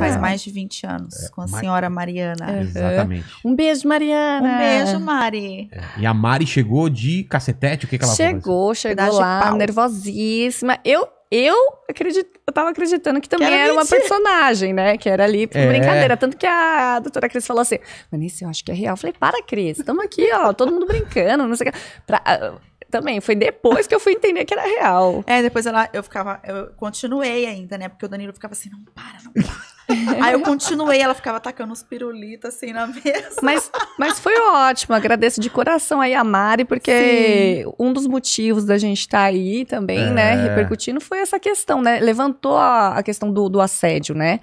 faz é. mais de 20 anos, é, com a Mar... senhora Mariana. Exatamente. Um beijo, Mariana. Um beijo, Mari. É, e a Mari chegou de cacetete, o que, que ela assim? Chegou, chegou lá, nervosíssima. Eu eu acredito, eu tava acreditando que também que era, era uma personagem, né? Que era ali é. brincadeira. Tanto que a doutora Cris falou assim: Manice, eu acho que é real. Eu falei, para, Cris, estamos aqui, ó, todo mundo brincando, não sei o que. Pra, ah, também, foi depois que eu fui entender que era real. É, depois ela, eu ficava, eu continuei ainda, né? Porque o Danilo ficava assim, não para, não para. Aí eu continuei, ela ficava tacando os pirulitos assim na mesa. Mas, mas foi ótimo, agradeço de coração aí a Mari, porque Sim. um dos motivos da gente estar tá aí também, né, é. né, repercutindo, foi essa questão, né? Levantou a, a questão do, do assédio, né?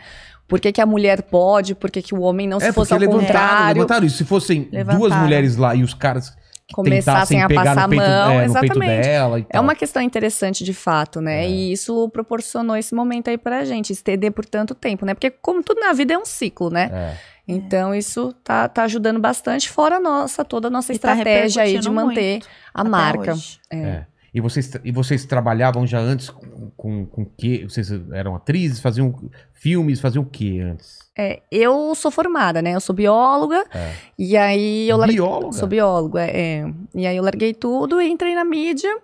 Por que, que, a mulher pode, por que, que o homem não, é, se fosse ao levantaram, contrário. levantaram isso. Se fossem levantaram. duas mulheres lá e os caras começassem assim, a passar a mão. É, exatamente. é uma questão interessante de fato, né? É. E isso proporcionou esse momento aí pra gente, estender por tanto tempo, né? Porque, como tudo na vida, é um ciclo, né? É. Então, isso tá, tá ajudando bastante, fora nossa, toda a nossa e tá estratégia tá aí de manter a marca. É. É. E vocês, e vocês trabalhavam já antes com, com que? Vocês eram atrizes, faziam filmes, faziam o que antes? É, eu sou formada, né? Eu sou bióloga. É. E aí eu larguei. Bióloga? Sou bióloga, é. E aí eu larguei tudo e entrei na mídia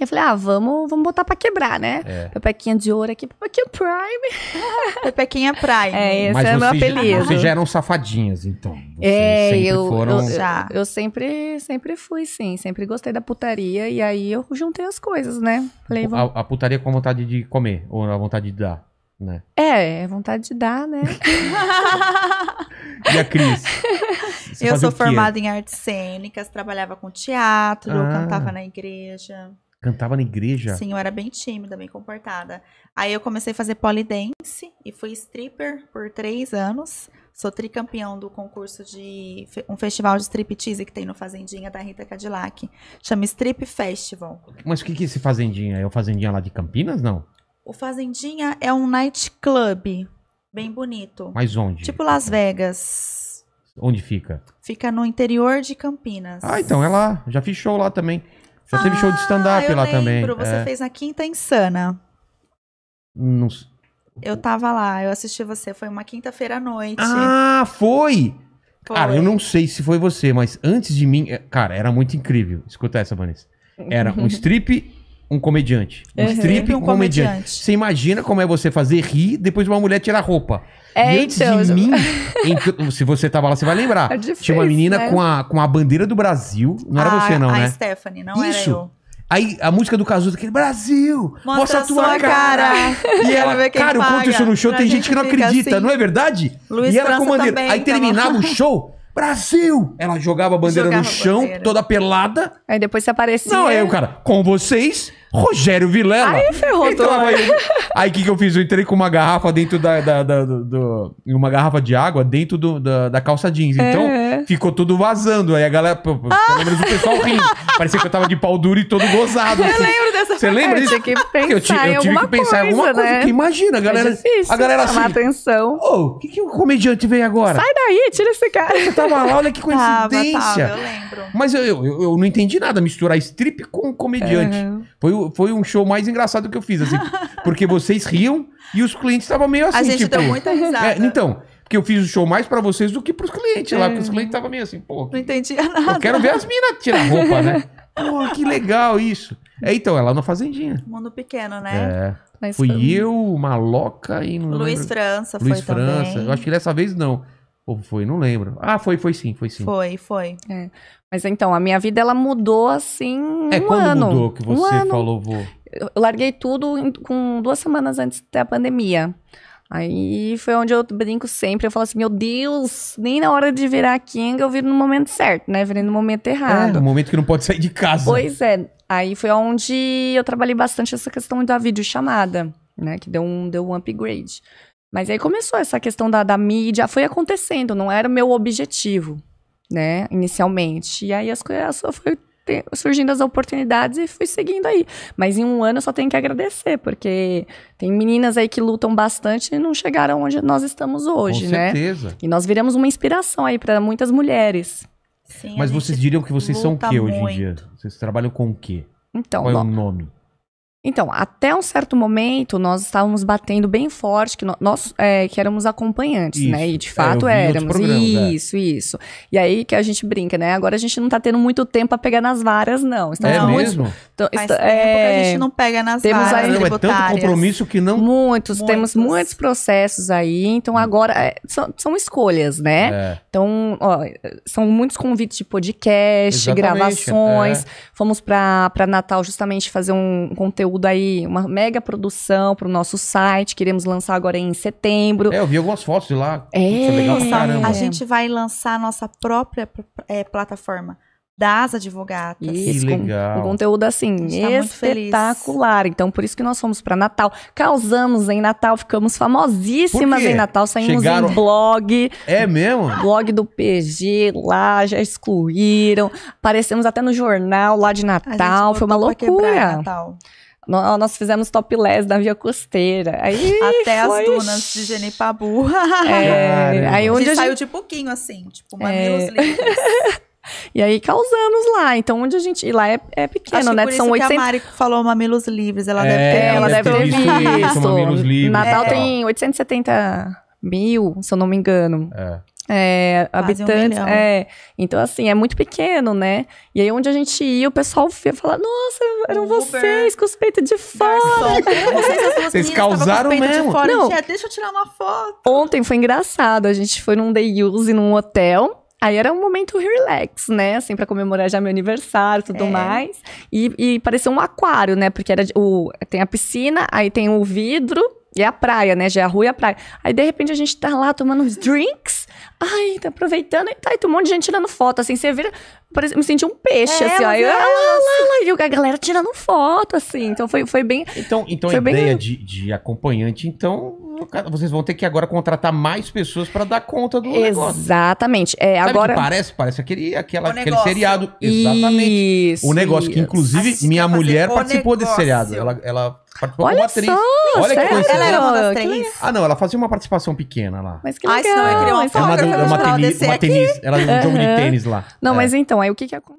eu falei, ah, vamos, vamos botar pra quebrar, né? É. Pepequinha de ouro aqui, Pepequinha Prime. Pepequinha Prime. É, esse Mas é meu apelido. vocês já eram safadinhas, então. Vocês é, eu, foram... eu, já. eu sempre, sempre fui, sim. Sempre gostei da putaria. E aí eu juntei as coisas, né? Falei, vamos... a, a putaria com a vontade de comer, ou a vontade de dar. Né? É, é vontade de dar, né? e a Cris? Eu sou formada em artes cênicas, trabalhava com teatro, ah. cantava na igreja. Cantava na igreja? Sim, eu era bem tímida, bem comportada. Aí eu comecei a fazer polidense e fui stripper por três anos. Sou tricampeão do concurso de um festival de striptease que tem no Fazendinha da Rita Cadillac. Chama Strip Festival. Mas o que, que é esse Fazendinha? É o Fazendinha lá de Campinas, não? O Fazendinha é um nightclub bem bonito. Mas onde? Tipo Las Vegas. Onde fica? Fica no interior de Campinas. Ah, então é lá. Já fiz show lá também. Já ah, teve show de stand-up ah, lá lembro. também. Você é. fez na Quinta Insana. Não... Eu tava lá, eu assisti você. Foi uma quinta-feira à noite. Ah, foi! foi! Cara, eu não sei se foi você, mas antes de mim. É, cara, era muito incrível. Escuta essa, Vanessa. Era um strip um comediante. Um uhum. strip e um comediante. comediante. Você imagina como é você fazer rir depois de uma mulher tirar a roupa. É, e antes então, de mim, em, se você tava lá, você vai lembrar. É difícil, tinha uma menina né? com, a, com a bandeira do Brasil. Não era a, ah, você, não, a né? A Stephanie, não Isso. era eu. Aí a música do Cazuza, aquele Brasil, mostra, a tua cara. cara. E ela, cara, eu conto isso no show, tem gente que não acredita, assim. não é verdade? Luiz e ela França com Também, aí terminava o show, Brasil! Ela jogava a bandeira jogava no chão, bandeira. toda pelada. Aí depois você aparecia. Não, aí o cara, com vocês, Rogério Vilela. Aí ferrou então, Aí o que, que eu fiz? Eu entrei com uma garrafa dentro da. da, da do, do, uma garrafa de água dentro do, da, da calça jeans. Então é. ficou tudo vazando. Aí a galera. Pelo ah. menos o pessoal rindo. Parecia que eu tava de pau duro e todo gozado. Eu assim. lembro dessa Você lembra disso? Eu tive que pensar. Eu, tive, eu tive que pensar coisa, em alguma coisa. Né? imagina, a é galera. É a galera assim. atenção. oh, o que, que o comediante veio agora? Sai daí, tira esse cara. Você tava lá, olha que coincidência. Tava, tava, eu lembro. Mas eu, eu, eu, não entendi nada, misturar strip com comediante. É. Foi, foi um show mais engraçado que eu fiz, assim. porque vocês riam e os clientes estavam meio assim. A gente tipo, deu muita é, é, risada. É, então, porque eu fiz o show mais para vocês do que para os clientes é. lá, porque os é. clientes estavam meio assim, pô. Não entendia nada. Eu quero ver as minas tirar roupa, né? Pô, que legal isso. É, então, é lá na Fazendinha. Mundo pequeno, né? É. Mas fui foi... eu, Maloca e. Luiz lembro. França Luiz foi França. Também. Eu acho que dessa vez não. Ou foi? Não lembro. Ah, foi, foi sim, foi sim. Foi, foi. É. Mas então, a minha vida, ela mudou assim. É, um é, quando ano. mudou que você um falou, vou. Eu larguei tudo em, com duas semanas antes da pandemia. Aí foi onde eu brinco sempre. Eu falo assim: meu Deus, nem na hora de virar King eu viro no momento certo, né? Virei no momento é, errado. É, no momento que não pode sair de casa. Pois é. Aí foi onde eu trabalhei bastante essa questão da videochamada, né? Que deu um, deu um upgrade. Mas aí começou essa questão da, da mídia, foi acontecendo, não era o meu objetivo, né, inicialmente. E aí as coisas foi surgindo as oportunidades e fui seguindo aí. Mas em um ano eu só tenho que agradecer, porque tem meninas aí que lutam bastante e não chegaram onde nós estamos hoje, Com né? certeza. E nós viramos uma inspiração aí para muitas mulheres. Sim, Mas vocês diriam que vocês são o que hoje em dia? Vocês trabalham com o quê? Então, Qual é o nome? Então, até um certo momento, nós estávamos batendo bem forte, que nós é, que éramos acompanhantes, isso. né? E de fato é, éramos. Isso, é. é. isso. E aí que a gente brinca, né? Agora a gente não tá tendo muito tempo a pegar nas varas, não. Estamos é muito, mesmo? Então, Faz está, é, a gente não pega nas temos varas. Aí, não, é tanto compromisso que não. Muitos, muitos, temos muitos processos aí. Então, hum. agora é, são, são escolhas, né? É. Então, ó, são muitos convites de podcast, Exatamente, gravações. Fomos para Natal justamente fazer um conteúdo conteúdo aí, uma mega produção para o nosso site. Queremos lançar agora em setembro. É, eu vi algumas fotos de lá. É, legal A gente vai lançar a nossa própria é, plataforma das advogadas. Isso, que legal. Um conteúdo assim tá espetacular. então por isso que nós fomos para Natal, causamos em Natal, ficamos famosíssimas em Natal, saímos Chegaram... em blog. É mesmo? Blog do PG lá, já excluíram. Aparecemos até no jornal lá de Natal, foi uma loucura. Natal. Nós fizemos topless na via costeira. Aí Até foi... as dunas de Genipabu. É, aí onde a gente saiu de pouquinho, assim, tipo, mamilos é... livres. E aí causamos lá. Então, onde a gente. E lá é, é pequeno, Acho né? São 800. Que a Mari falou mamilos livres. Ela é, deve ter, ela deve ter visto. visto. Natal é. tem 870 mil, se eu não me engano. É é, habitantes. Um é. Então, assim, é muito pequeno, né? E aí, onde a gente ia, o pessoal ia falar: Nossa, eram vocês com os peitos de fora. vocês, vocês causaram mesmo. Fora, Não, tia, deixa eu tirar uma foto. Ontem foi engraçado. A gente foi num day use num hotel. Aí era um momento relax, né? Assim, pra comemorar já meu aniversário e tudo é. mais. E, e parecia um aquário, né? Porque era o, tem a piscina, aí tem o vidro e a praia, né? Já é a rua e a praia. Aí, de repente, a gente tá lá tomando uns drinks. Ai, tá aproveitando. E tá, e tem um monte de gente tirando foto, assim. Você vira. Parece, me senti um peixe, é, assim. Aí, é, ah, lá, lá, lá, e a galera tirando foto, assim. Então foi, foi bem. Então, então foi a ideia bem... de, de acompanhante, então vocês vão ter que agora contratar mais pessoas para dar conta do Exatamente. negócio. Exatamente. É, agora... parece? Parece aquele, aquela, aquele seriado. Exatamente. Isso, o negócio, que inclusive Assista minha mulher participou negócio. desse seriado. Ela, ela participou Olha como atriz. Só, Olha sério? que coincidência. Ela era uma das três? Ah, não. Ela fazia uma participação pequena lá. Mas que ah, é legal. Ah, senão eu queria uma fotógrafa. Ela, uma, uma, é uma, tenis, ela é um jogo de tênis lá. Não, é. mas então, aí o que que acontece?